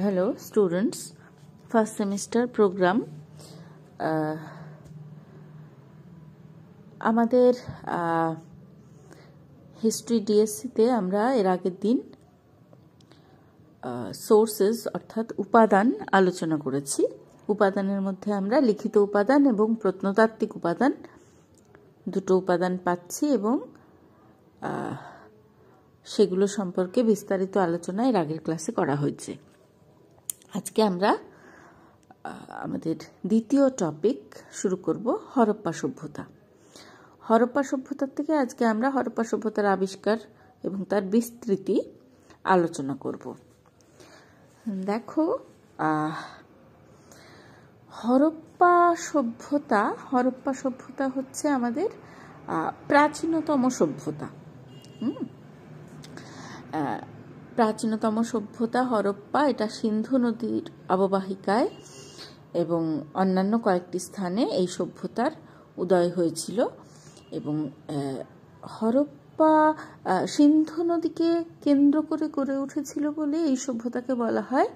hello students first semester program আমাদের history uh, ডিএসসিতে আমরা এর আগের দিন সোর্সেস uh, অর্থাৎ উপাদান আলোচনা করেছি উপাদানের মধ্যে আমরা লিখিত উপাদান এবং প্রত্নতাত্ত্বিক উপাদান দুটো উপাদান পাচ্ছি এবং uh, সেগুলো সম্পর্কে বিস্তারিত আলোচনা এর আগের ক্লাসে করা হয়েছে আজকে আমরা আমাদের দ্বিতীয় টপিক শুরু করব হরপ্পা সভ্যতা হরপ্পা সভ্যতার থেকে আজকে আমরা হরপ্পা সভ্যতার আবিষ্কার এবং তার বিস্তৃতি আলোচনা করব দেখো হরপ্পা সভ্যতা হরপ্পা সভ্যতা হচ্ছে আমাদের প্রাচীনতম সভ্যতা হুম প্রাচীনতম সভ্যতা হরপ্পা এটা সিন্ধু নদীর অববাহিকায় এবং অন্যান্য কয়েকটি স্থানে এই সভ্যতার উদয় হয়েছিল এবং হরপ্পা সিন্ধু নদীকে কেন্দ্র করে গড়ে উঠেছিল বলে এই সভ্যতাকে বলা হয়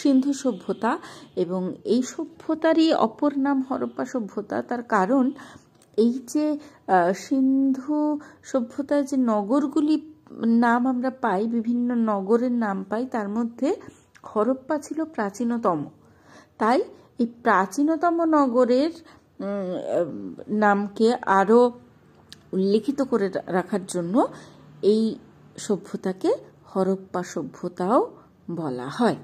সিন্ধু সভ্যতা এবং এই সভ্যতারই অপর নাম হরপ্পা সভ্যতা তার কারণ এই যে সিন্ধু সভ্যতায় যে নগরগুলি নাম আমরা পাই বিভিন্ন নগরের নাম পাই তার মধ্যে হরপ্পা ছিল প্রাচীনতম তাই এই প্রাচীনতম নগরের নামকে আরও উল্লেখিত করে রাখার জন্য এই সভ্যতাকে হরপ্পা সভ্যতাও বলা হয়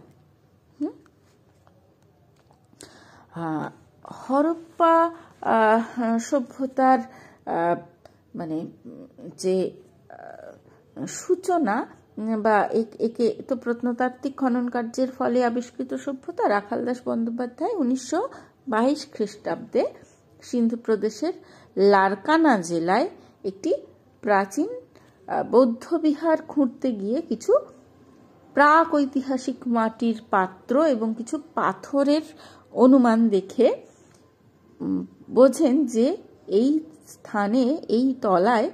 হরপ্পা সভ্যতার মানে যে সূচনা বা একে তো প্রত্নতাত্ত্বিক খনন কার্যের ফলে আবিষ্কৃত সভ্যতা রাখালদাস বন্দ্যোপাধ্যায় উনিশশো বাইশ খ্রিস্টাব্দে সিন্ধু প্রদেশের লারকানা জেলায় একটি প্রাচীন বৌদ্ধ বিহার খুঁড়তে গিয়ে কিছু প্রাক ঐতিহাসিক মাটির পাত্র এবং কিছু পাথরের অনুমান দেখে বোঝেন যে এই স্থানে এই তলায়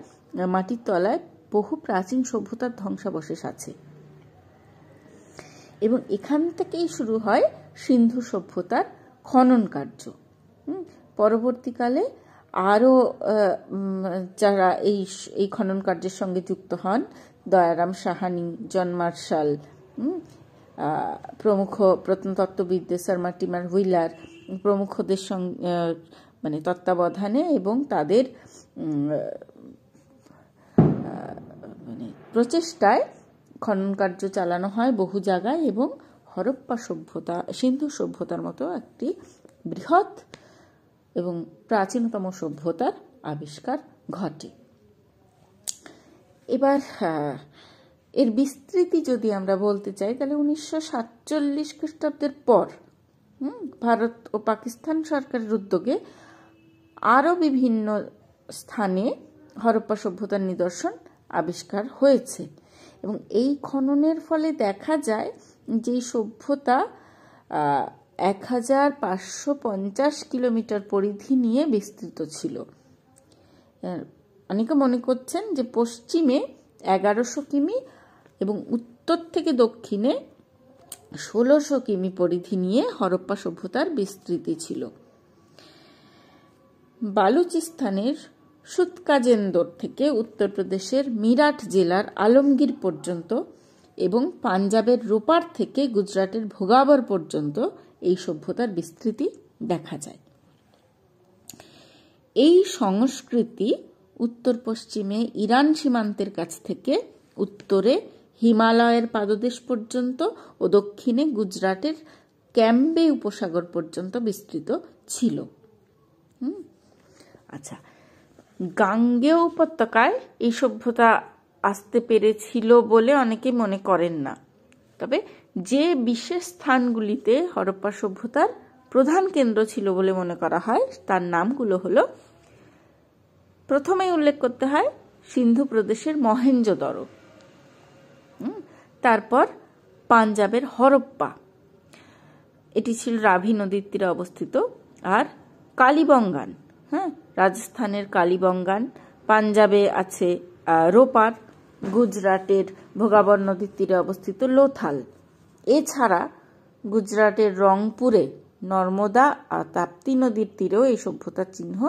মাটির তলায় বহু প্রাচীন সভ্যতার ধ্বংসাবশেষ আছে এবং এখান থেকেই শুরু হয় সিন্ধু সভ্যতার খনন কার্য পরবর্তীকালে আরও যারা এই এই খনন কার্যের সঙ্গে যুক্ত হন দয়ারাম সাহানি জন মার্শাল প্রমুখ প্রত্নতত্ত্ববিদ সারমা টিমার হুইলার প্রমুখদের সঙ্গে মানে তত্ত্বাবধানে এবং তাদের মিনিট মানে প্রচেষ্টায় খনন কার্য চালানো হয় বহু জায়গায় এবং হরপ্পা সভ্যতা সিন্ধু সভ্যতার মতো একটি বৃহৎ এবং প্রাচীনতম সভ্যতার আবিষ্কার ঘটে এবার এর বিস্তৃতি যদি আমরা বলতে চাই তাহলে উনিশশো সাতচল্লিশ খ্রিস্টাব্দের পর ভারত ও পাকিস্তান সরকারের উদ্যোগে আরও বিভিন্ন স্থানে হরপ্পা সভ্যতার নিদর্শন আবিষ্কার হয়েছে এবং এই খননের ফলে দেখা যায় যে সভ্যতা এক হাজার পাঁচশো পঞ্চাশ কিলোমিটার পরিধি নিয়ে বিস্তৃত ছিল অনেকে মনে করছেন যে পশ্চিমে এগারোশো কিমি এবং উত্তর থেকে দক্ষিণে ষোলোশো কিমি পরিধি নিয়ে হরপ্পা সভ্যতার বিস্তৃতি ছিল বালুচিস্তানের সুৎকাজেন্দোর থেকে উত্তরপ্রদেশের মিরাট জেলার আলমগীর পর্যন্ত এবং পাঞ্জাবের রোপার থেকে গুজরাটের ভোগাবর পর্যন্ত এই সভ্যতার বিস্তৃতি দেখা যায় এই সংস্কৃতি উত্তর পশ্চিমে ইরান সীমান্তের কাছ থেকে উত্তরে হিমালয়ের পাদদেশ পর্যন্ত ও দক্ষিণে গুজরাটের ক্যাম্বে উপসাগর পর্যন্ত বিস্তৃত ছিল আচ্ছা গাঙ্গেয় উপত্যকায় এই সভ্যতা আসতে পেরেছিল বলে অনেকে মনে করেন না তবে যে বিশেষ স্থানগুলিতে হরপ্পা সভ্যতার প্রধান কেন্দ্র ছিল বলে মনে করা হয় তার নামগুলো হলো প্রথমেই উল্লেখ করতে হয় সিন্ধু প্রদেশের মহেঞ্জোদর তারপর পাঞ্জাবের হরপ্পা এটি ছিল রাভি নদীর তীরে অবস্থিত আর কালীবঙ্গান হ্যাঁ রাজস্থানের কালীবঙ্গান পাঞ্জাবে আছে রোপার গুজরাটের ভোগাবর নদীর তীরে অবস্থিত লোথাল এছাড়া গুজরাটের রংপুরে নর্মদা আর তাপ্তি নদীর তীরেও এই সভ্যতার চিহ্ন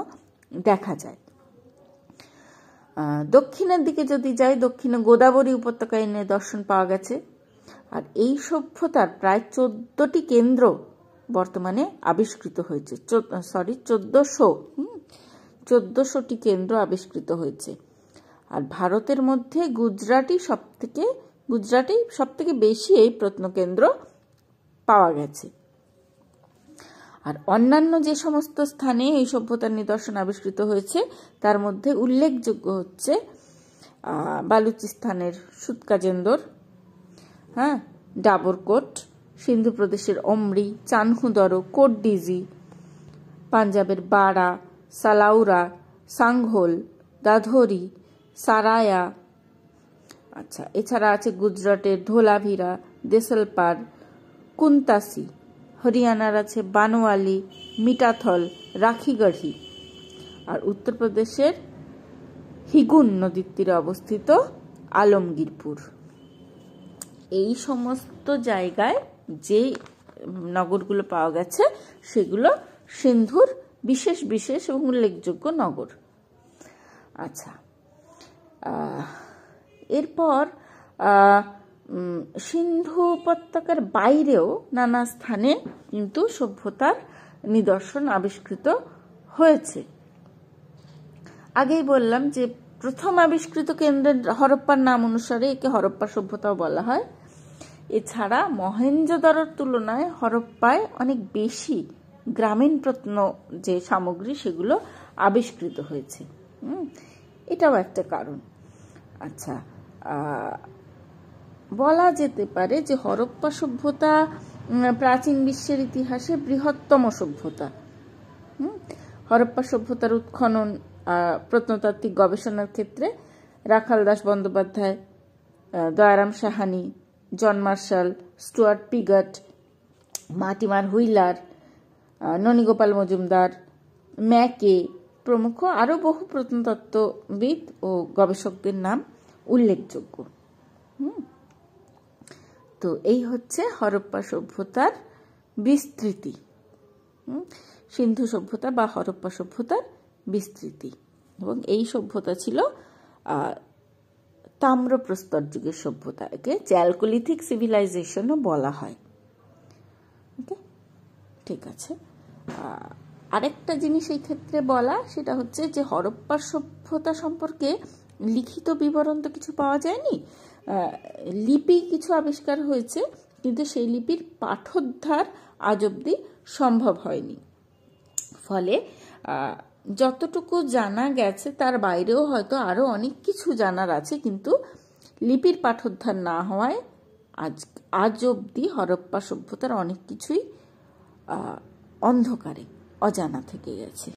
দেখা যায় দক্ষিণের দিকে যদি যাই দক্ষিণে গোদাবরী উপত্যকায় নিয়ে দর্শন পাওয়া গেছে আর এই সভ্যতার প্রায় চোদ্দটি কেন্দ্র বর্তমানে আবিষ্কৃত হয়েছে সরি চোদ্দশো চোদ্দশোটি কেন্দ্র আবিষ্কৃত হয়েছে আর ভারতের মধ্যে গুজরাটই থেকে গুজরাটেই সব থেকে বেশি এই প্রত্নকেন্দ্র পাওয়া গেছে আর অন্যান্য যে সমস্ত স্থানে এই সভ্যতার নিদর্শন আবিষ্কৃত হয়েছে তার মধ্যে উল্লেখযোগ্য হচ্ছে বালুচিস্তানের সুতকাজেন্দর হ্যাঁ ডাবরকোট সিন্ধু প্রদেশের অমরি চানহুদর কোটডিজি পাঞ্জাবের বারা সালাউরা সাংহোল দাধরি সারায়া আচ্ছা এছাড়া আছে গুজরাটের ধোলাভিরা দেসলপার কুন্তাসি হরিয়ানার আছে বানোয়ালি মিটাথল রাখিগড়ি আর উত্তরপ্রদেশের হিগুন নদীর তীরে অবস্থিত আলমগীরপুর এই সমস্ত জায়গায় যেই নগরগুলো পাওয়া গেছে সেগুলো সিন্ধুর বিশেষ বিশেষ এবং উল্লেখযোগ্য নগর আচ্ছা এরপর সিন্ধু উপত্যকার বাইরেও নানা স্থানে কিন্তু সভ্যতার নিদর্শন আবিষ্কৃত হয়েছে আগেই বললাম যে প্রথম আবিষ্কৃত কেন্দ্রের হরপ্পার নাম অনুসারে একে হরপ্পা সভ্যতাও বলা হয় এছাড়া মহেঞ্জোদারোর তুলনায় হরপ্পায় অনেক বেশি গ্রামীণ প্রত্ন যে সামগ্রী সেগুলো আবিষ্কৃত হয়েছে এটাও একটা কারণ আচ্ছা বলা যেতে পারে যে হরপ্পা সভ্যতা প্রাচীন বিশ্বের ইতিহাসে বৃহত্তম সভ্যতা হরপ্পা সভ্যতার উৎখনন প্রত্নতাত্ত্বিক গবেষণার ক্ষেত্রে Rakhal Das Bandyopadhyay Dayaram Sahni John Marshall Stuart Piggott Mortimer Wheeler Nanigopal Majumdar Mackay প্রমুখ আরও বহু প্রত্নতত্ত্ববিদ ও গবেষকদের নাম উল্লেখযোগ্য তো এই হচ্ছে হরপ্পা সভ্যতার বিস্তৃতি সিন্ধু সভ্যতা বা হরপ্পা সভ্যতার বিস্তৃতি এবং এই সভ্যতা ছিল তাম্রপ্রস্তর যুগের সভ্যতা একে চ্যালকোলিথিক সিভিলাইজেশনও বলা হয় ওকে ঠিক আছে আরেকটা জিনিস এই ক্ষেত্রে বলা সেটা হচ্ছে যে হরপ্পার সভ্যতা সম্পর্কে লিখিত বিবরণ তো কিছু পাওয়া যায়নি লিপি কিছু আবিষ্কার হয়েছে কিন্তু সেই লিপির পাঠোদ্ধার আজ অব্দি সম্ভব হয়নি ফলে যতটুকু জানা গেছে তার বাইরেও হয়তো আরও অনেক কিছু জানার আছে কিন্তু লিপির পাঠোদ্ধার না হওয়ায় আজ আজ অবধি হরপ্পা সভ্যতার অনেক কিছুই অন্ধকারে অজানা থেকে গেছে